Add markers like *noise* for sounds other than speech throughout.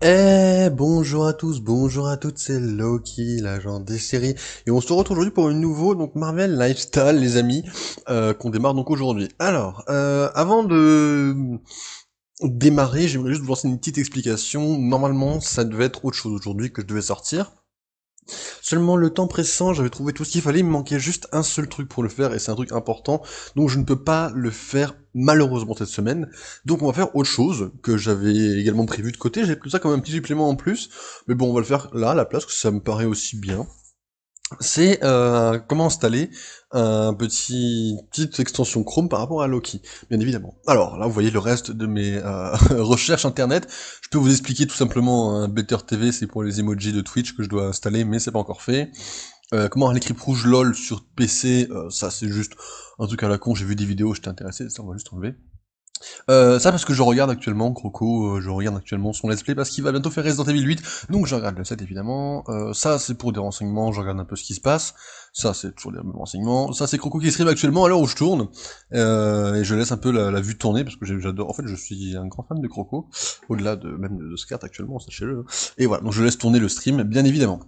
Eh bonjour à tous, bonjour à toutes, c'est Loki, l'agent des séries, et on se retrouve aujourd'hui pour une nouveau donc Marvel Lifestyle, les amis, euh, qu'on démarre donc aujourd'hui. Alors, euh, avant de démarrer, j'aimerais juste vous lancer une petite explication. Normalement, ça devait être autre chose aujourd'hui que je devais sortir, Seulement le temps pressant, j'avais trouvé tout ce qu'il fallait, il me manquait juste un seul truc pour le faire, et c'est un truc important, donc je ne peux pas le faire malheureusement cette semaine. Donc on va faire autre chose que j'avais également prévu de côté, j'ai pris ça comme un petit supplément en plus, mais bon on va le faire là à la place, que ça me paraît aussi bien c'est euh, comment installer un petit petite extension Chrome par rapport à Loki, bien évidemment. Alors là, vous voyez le reste de mes euh, *laughs* recherches internet. Je peux vous expliquer tout simplement un hein, Better TV, c'est pour les emojis de Twitch que je dois installer, mais c'est pas encore fait. Euh, comment l'écrit rouge LOL sur PC, ça c'est juste un truc à la con, j'ai vu des vidéos, j'étais intéressé, ça on va juste enlever. Euh, ça parce que je regarde actuellement Croco, euh, je regarde actuellement son let's play parce qu'il va bientôt faire Resident Evil 8, donc je regarde le set évidemment, euh, ça c'est pour des renseignements, je regarde un peu ce qui se passe, ça c'est toujours les renseignements, ça c'est Croco qui stream actuellement à l'heure où je tourne, et je laisse un peu la, vue tourner parce que j'adore, en fait je suis un grand fan de Croco, au-delà de même de, Skart actuellement, sachez-le, et voilà, donc je laisse tourner le stream bien évidemment.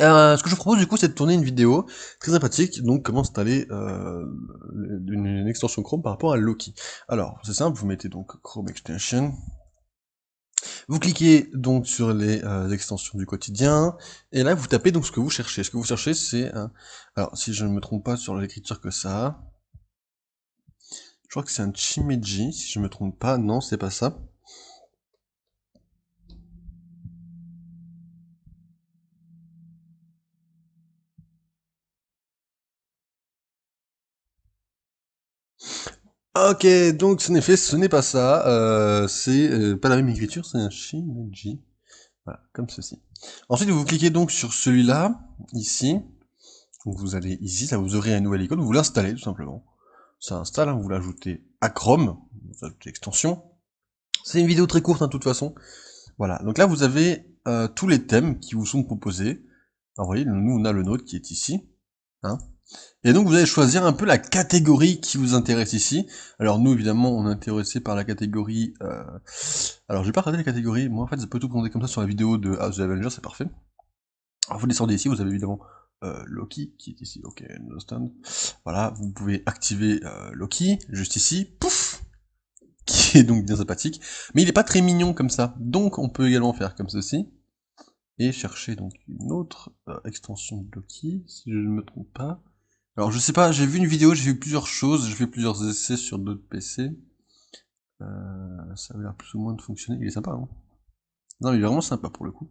Euh, ce que je vous propose du coup c'est de tourner une vidéo très sympathique, donc comment installer euh, une, extension Chrome par rapport à Loki. Alors c'est simple, vous mettez donc Chrome Extension, vous cliquez donc sur les euh, extensions du quotidien, et là vous tapez donc ce que vous cherchez. Ce que vous cherchez c'est, alors si je ne me trompe pas sur l'écriture que ça, je crois que c'est un Chimeji, si je ne me trompe pas, non c'est pas ça. Ah, ok, donc ce n'est fait, ce n'est pas ça. Euh, c'est euh, pas la même écriture, c'est un Shimeji. Voilà, comme ceci. Ensuite, vous cliquez donc sur celui-là, ici. vous allez ici, ça vous aurez une nouvelle icône, vous l'installez tout simplement. Ça installe, hein, vous l'ajoutez à Chrome, vous ajoutez extension. C'est une vidéo très courte hein, de toute façon. Voilà, donc là vous avez euh, tous les thèmes qui vous sont proposés. Alors vous voyez, nous on a le nôtre qui est ici. Hein, et donc vous allez choisir un peu la catégorie qui vous intéresse ici. Alors nous évidemment on est intéressé par la catégorie... Euh... Alors j'ai pas regardé la catégorie, moi en fait ça peut tout compter comme ça sur la vidéo de House of Avengers, c'est parfait. Alors vous descendez ici, vous avez évidemment euh, Loki qui est ici, ok, no stand. Voilà, vous pouvez activer euh, Loki juste ici, pouf *laughs* qui est donc bien sympathique, mais il n'est pas très mignon comme ça, donc on peut également faire comme ceci, et chercher donc une autre euh, extension de Loki, si je ne me trompe pas. Alors je sais pas, j'ai vu une vidéo, j'ai vu plusieurs choses, j'ai fait plusieurs essais sur d'autres PC. Euh, ça a l'air plus ou moins de fonctionner. Il est sympa, non hein. Non, il est vraiment sympa pour le coup.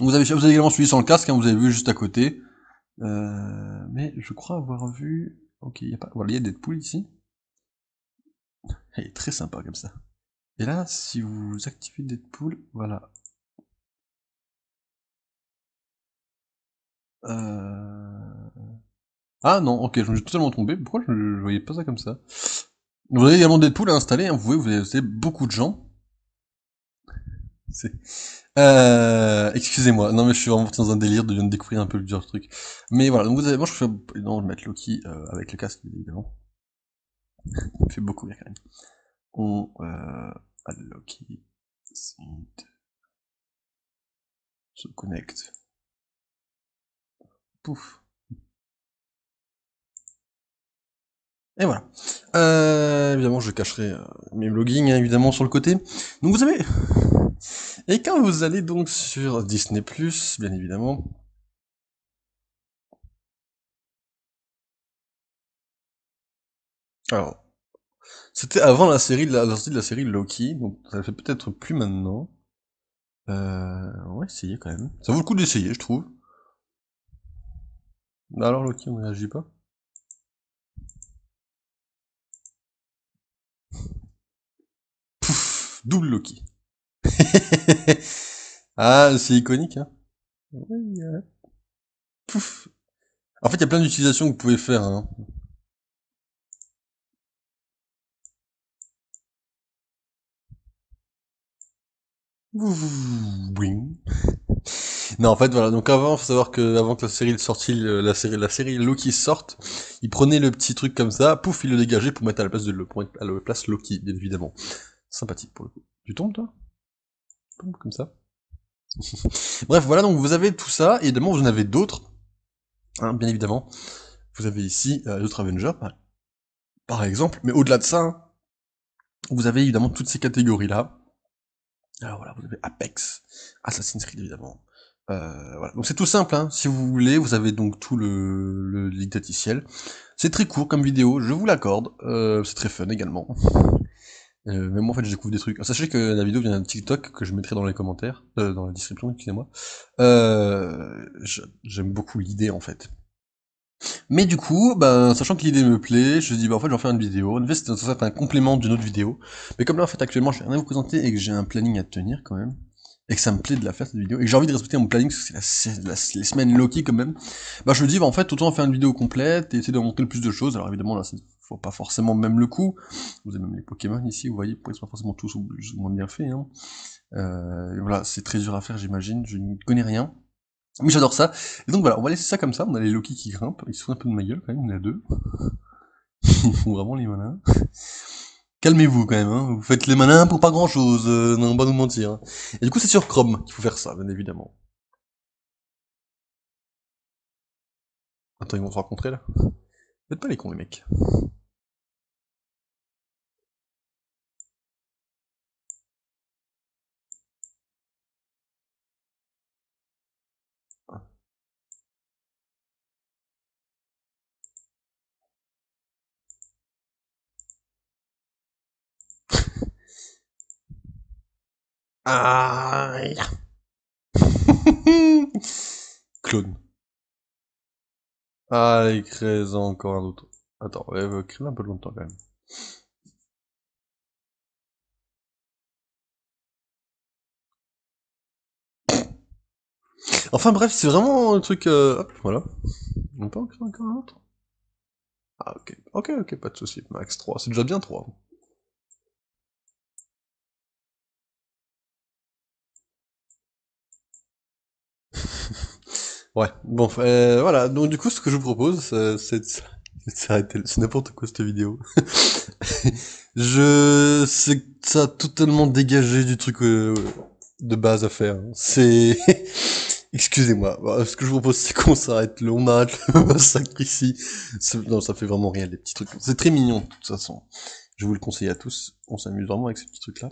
vous avez, vous également suivi sans le casque, hein, vous avez vu juste à côté. Euh, mais je crois avoir vu... Ok, il y a pas... Voilà, il y a Deadpool ici. Il est très sympa comme ça. Et là, si vous activez Deadpool, voilà. Euh... Ah non, ok, je me suis totalement trompé. Pourquoi je ne voyais pas ça comme ça Vous avez également Deadpool à installer, hein. vous voyez, vous avez, beaucoup de gens. Euh, excusez-moi, non mais je suis vraiment dans un délire de, venir découvrir un peu plusieurs truc. Mais voilà, donc vous avez, moi je non, je vais mettre Loki euh, avec le casque évidemment. Il fait beaucoup rire quand même. On, euh, Loki, se connecte. Pouf. Et voilà. Euh, évidemment, je cacherai euh, mes bloggings, hein, évidemment, sur le côté. Donc vous avez... *laughs* Et quand vous allez donc sur Disney+, bien évidemment... Alors, c'était avant la série, la, sortie de la série Loki, donc ça fait peut-être plus maintenant. Euh, on va essayer quand même. Ça vaut le coup d'essayer, je trouve. Alors Loki, on ne réagit pas Double Loki. *laughs* ah, c'est iconique, hein. Pouf. En fait, il y a plein d'utilisations que vous pouvez faire. Hein. non, en fait, voilà. Donc avant, faut savoir que avant que la série sorte, euh, la série, la série Loki sorte, il prenait le petit truc comme ça, pouf, il le dégageait pour mettre à la place de à la place Loki, bien évidemment. Sympathique pour le coup. Tu tombes toi Tombe comme ça. *laughs* Bref, voilà, donc vous avez tout ça, et évidemment vous en avez d'autres, hein, bien évidemment. Vous avez ici euh, d'autres Avengers, par exemple, mais au-delà de ça, hein, vous avez évidemment toutes ces catégories-là. Alors voilà, vous avez Apex, Assassin's Creed évidemment. Euh, voilà. Donc c'est tout simple, hein. si vous voulez, vous avez donc tout le, le C'est très court comme vidéo, je vous l'accorde, euh, c'est très fun également. *laughs* Euh, mais moi, en fait, je découvre des trucs. Sachez que la vidéo vient d'un TikTok que je mettrai dans les commentaires, euh, dans la description, excusez-moi. Euh, J'aime beaucoup l'idée, en fait. Mais du coup, ben, sachant que l'idée me plaît, je me dis, bah, ben, en fait, je vais en faire une vidéo. En fait, c'est un complément d'une autre vidéo. Mais comme là, en fait, actuellement, je viens rien vous présenter et que j'ai un planning à tenir, quand même, et que ça me plaît de la faire, cette vidéo, et que j'ai envie de respecter mon planning, parce que c'est les semaines Loki, quand même, bah, je me dis, bah, en fait, autant en faire une vidéo complète et essayer de montrer le plus de choses. Alors, évidemment, là, c'est faut pas forcément même le coup. Vous avez même les Pokémon ici, vous voyez, ils sont pas forcément tous plus ou moins bien faits. Hein. Euh, voilà, c'est très dur à faire, j'imagine, je n'y connais rien. Mais j'adore ça. Et donc voilà, on va laisser ça comme ça, on a les Loki qui grimpent, ils se un peu de ma gueule quand même, on a deux. *laughs* ils font vraiment les malins. Calmez-vous quand même, hein. vous faites les malins pour pas grand chose, euh, on va nous mentir. Hein. Et du coup c'est sur Chrome qu'il faut faire ça, bien évidemment. Attends, ils vont se rencontrer là Faites pas les cons les mecs. Ah, yeah. *laughs* Clone. Allez, ah, crée encore un autre. Attends, on va créer un peu longtemps quand même. Enfin bref, c'est vraiment un truc... Euh, hop, voilà. On peut en créer encore un autre Ah ok, ok, ok, pas de soucis. Max 3, c'est déjà bien 3. Ouais, bon, euh, voilà. Donc du coup, ce que je vous propose, euh, c'est de s'arrêter. C'est n'importe quoi cette vidéo. *laughs* je, c'est ça a totalement dégagé du truc euh, de base à faire. Hein. C'est, *laughs* excusez-moi. Bah, ce que je vous propose, c'est qu'on s'arrête le On arrête le *laughs* massacre ici. Non, ça fait vraiment rien les petits trucs. C'est très mignon de toute façon. Je vous le conseille à tous. On s'amuse vraiment avec ces petits trucs là.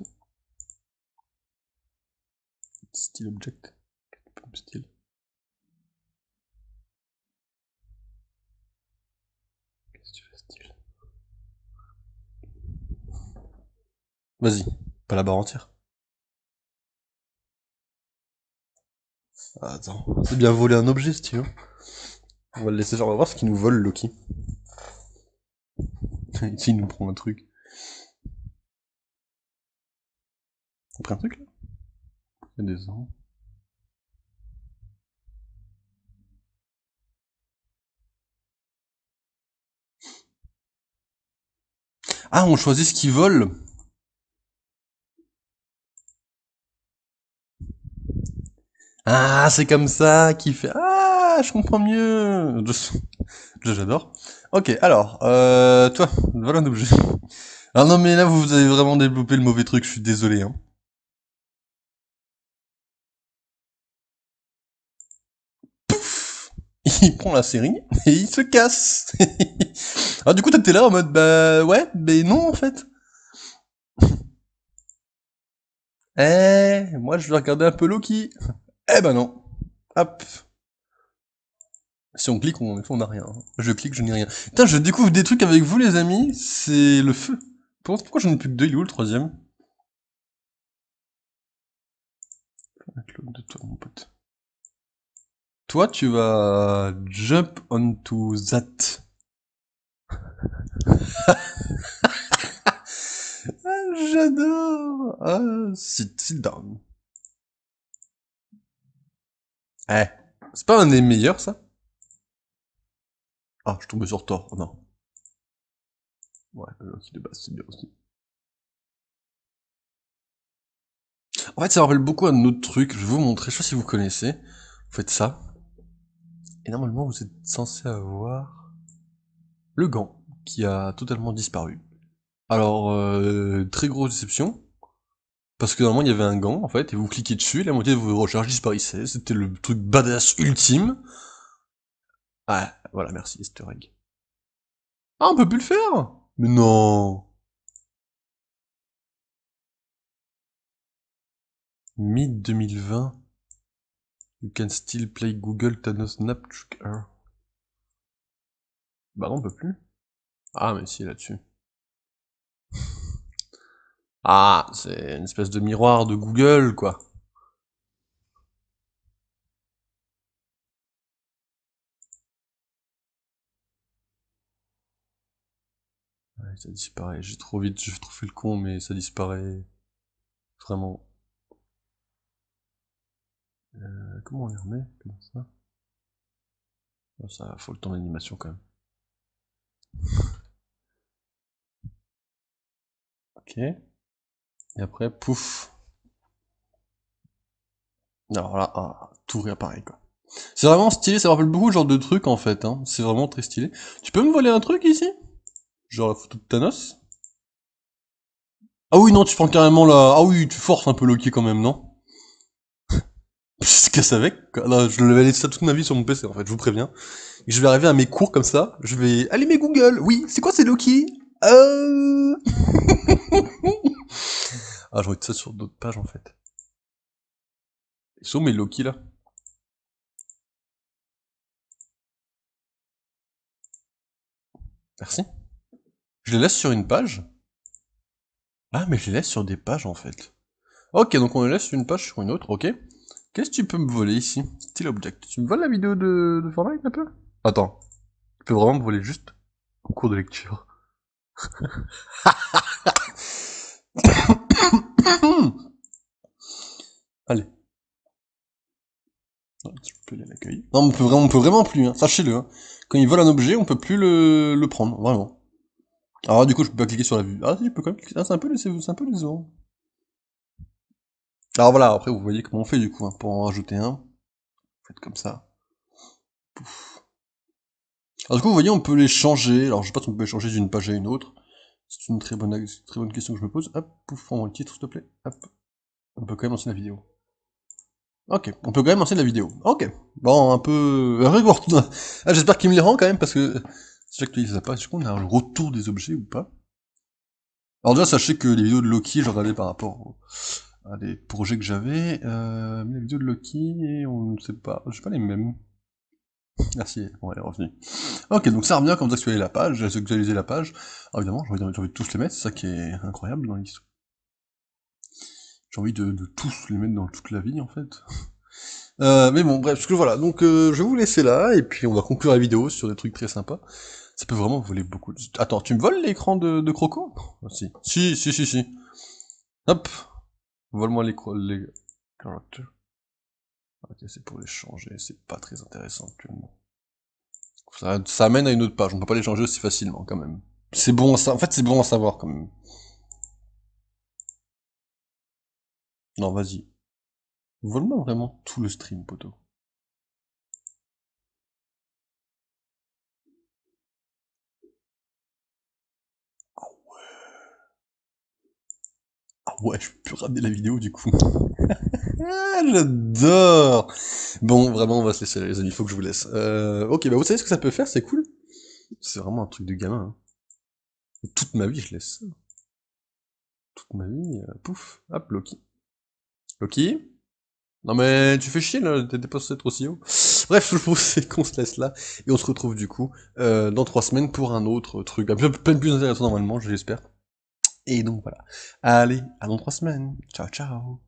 Style object. Style. Vas-y, pas la barre entière. Attends, c'est bien voler un objet si tu veux. On va le laisser genre, on va voir ce qu'il nous vole Loki. Ici *laughs* il nous prend un truc. On prend un truc là Il y a des ans. Ah, on choisit ce qu'il vole Ah, c'est comme ça qui fait Ah, je comprends mieux. *laughs* J'adore. Ok, alors, euh, toi, voilà un objet. Ah non, mais là, vous avez vraiment développé le mauvais truc, je suis désolé. Hein. il prend la série et il se casse. *laughs* ah du coup t'étais là en mode bah ouais mais non en fait. eh moi je vais regarder un peu Loki. Eh ben non. Hop. Si on clique, on, n'a rien. Je clique, je n'ai rien. Putain, je découvre des trucs avec vous, les amis. C'est le feu. Pourquoi je ai plus que deux Il est où le troisième de toi, mon pote. Toi, tu vas jump onto that. *laughs* Ah, j'adore. Ah, sit down. Eh, c'est pas un des meilleurs, ça Ah, je tombe sur Thor, non. Ouais, le Loki de base, c'est bien aussi. En fait, ça me rappelle beaucoup un autre truc. Je vais vous montrer, je sais pas si vous connaissez. Vous faites ça. Et normalement, vous êtes censé avoir le gant qui a totalement disparu. Alors, euh, très grosse déception. Parce que normalement il y avait un gant en fait, et vous cliquez dessus, la moitié de vos recharges disparaissait, c'était le truc badass ultime. Ah, voilà, merci Easter egg. Ah, on peut plus le faire Mais non Mid-2020, you can still play Google Thanos Snap Bah non, on peut plus. Ah, mais si, là-dessus. Ah, c'est une espèce de miroir de Google, quoi. ça disparaît. J'ai trop vite, j'ai trop fait le con, mais ça disparaît. Vraiment. Euh, comment on les remet Comment ça Ça, faut le temps d'animation quand même. ok. Et après, pouf. Alors là, ah, tout réapparaît quoi. C'est vraiment stylé, ça me rappelle beaucoup le genre de truc en fait. Hein. C'est vraiment très stylé. Tu peux me voler un truc ici Genre la photo de Thanos Ah oui, non, tu prends carrément la... Ah oui, tu forces un peu Loki quand même, non *laughs* Je se casse avec. je vais laisser ça toute ma vie sur mon PC en fait, je vous préviens. je vais arriver à mes cours comme ça. Je vais allumer Google. Oui, c'est quoi c'est Loki Euh... *laughs* Ah, j'aurais mettre ça sur d'autres pages en fait. Ils sont mes Loki là Merci. Je les laisse sur une page Ah, mais je les laisse sur des pages en fait. Ok, donc on les laisse sur une page sur une autre, ok. Qu'est-ce que tu peux me voler ici Style object. Tu me voles la vidéo de, de Fortnite un peu Attends. Tu peux vraiment me voler juste au cours de lecture. *laughs* *laughs* Hum. Allez. Non, on peut vraiment, peut vraiment plus, hein. sachez-le. Hein. Quand ils volent un objet, on peut plus le, prendre, vraiment. Alors du coup, je peux pas cliquer sur la vue. Ah si, je peux quand même ah, c'est un peu, les un Alors voilà, après vous voyez comment on fait du coup, hein, pour en rajouter un. Faites comme ça. Alors du coup, vous voyez, on peut les changer. Alors je sais pas si on peut les changer d'une page à une autre. C'est une très bonne, très bonne question que je me pose. Hop, pouf, prends le titre, s'il te plaît. Hop. On peut quand même lancer la vidéo. Ok, on peut quand même lancer la vidéo. Ok, bon, un peu... Ah, J'espère qu'il me les rend quand même, parce que... Si j'actualise ça pas, est-ce qu'on a un retour des objets ou pas Alors déjà, sachez que les vidéos de Loki, je regardais par rapport à des projets que j'avais. Euh, les vidéos de Loki, on ne sait pas... Je sais pas les mêmes. Merci, on est revenu. Ok, donc ça revient quand vous actualisez la page, j'ai la page. Ah, évidemment, j'ai envie, de tous les mettre, c'est ça qui est incroyable dans l'histoire. J'ai envie de, tous les mettre dans toute la vie, en fait. Euh, mais bon, bref, parce que voilà, donc euh, je vais vous laisser là, et puis on va conclure la vidéo sur des trucs très sympas. Ça peut vraiment voler beaucoup de... Attends, tu me voles l'écran de, Croco ah, si. si, si, si, si. Hop Vole-moi les... les... Ok, c'est pour les changer, c'est pas très intéressant actuellement. Ça, ça, amène à une autre page, on peut pas les changer aussi facilement quand même. C'est bon, en fait c'est bon à savoir quand même. Non, vas-y. Vole-moi vraiment tout le stream, poteau. Ah ouais. Ah ouais, je peux ramener la vidéo du coup. Ah, j'adore Bon, vraiment, on va se laisser là, les amis, faut que je vous laisse. Euh, ok, bah vous savez ce que ça peut faire, c'est cool. C'est vraiment un truc de gamin. Hein. Toute ma vie, je laisse ça. Toute ma vie, euh, pouf, hop, Loki. Loki non mais tu fais chier là, t'étais pas censé être aussi haut. Bref, je pense qu'on se laisse là et on se retrouve du coup euh, dans trois semaines pour un autre truc, un peu de plus intéressant normalement, j'espère. Et donc voilà. Allez, à dans trois semaines. Ciao ciao.